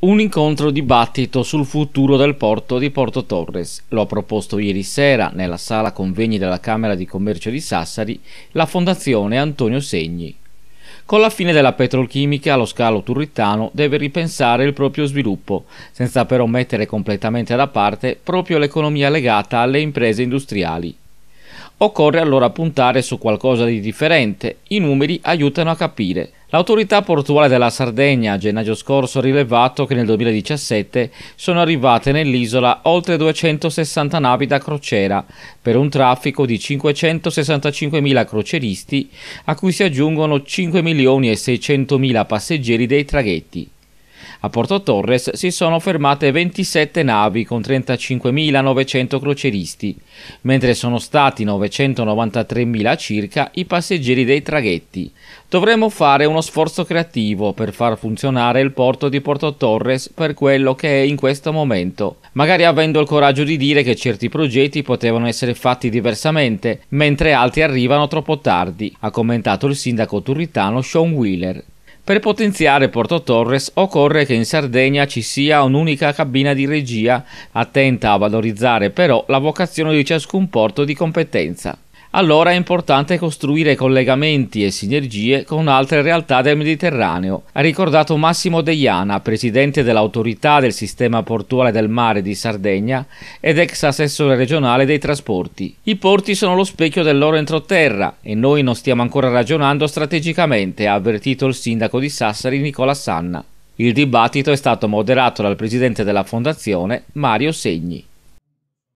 Un incontro dibattito sul futuro del porto di Porto Torres. Lo ha proposto ieri sera nella sala convegni della Camera di Commercio di Sassari la Fondazione Antonio Segni. Con la fine della petrolchimica lo scalo turritano deve ripensare il proprio sviluppo, senza però mettere completamente da parte proprio l'economia legata alle imprese industriali. Occorre allora puntare su qualcosa di differente, i numeri aiutano a capire. L'autorità portuale della Sardegna a gennaio scorso ha rilevato che nel 2017 sono arrivate nell'isola oltre 260 navi da crociera, per un traffico di 565.000 croceristi, a cui si aggiungono 5.600.000 passeggeri dei traghetti. A Porto Torres si sono fermate 27 navi con 35.900 croceristi, mentre sono stati 993.000 circa i passeggeri dei traghetti. Dovremmo fare uno sforzo creativo per far funzionare il porto di Porto Torres per quello che è in questo momento, magari avendo il coraggio di dire che certi progetti potevano essere fatti diversamente, mentre altri arrivano troppo tardi, ha commentato il sindaco turritano Sean Wheeler. Per potenziare Porto Torres occorre che in Sardegna ci sia un'unica cabina di regia, attenta a valorizzare però la vocazione di ciascun porto di competenza allora è importante costruire collegamenti e sinergie con altre realtà del Mediterraneo, ha ricordato Massimo Deiana, presidente dell'autorità del sistema portuale del mare di Sardegna ed ex assessore regionale dei trasporti. I porti sono lo specchio del loro entroterra e noi non stiamo ancora ragionando strategicamente, ha avvertito il sindaco di Sassari Nicola Sanna. Il dibattito è stato moderato dal presidente della fondazione Mario Segni.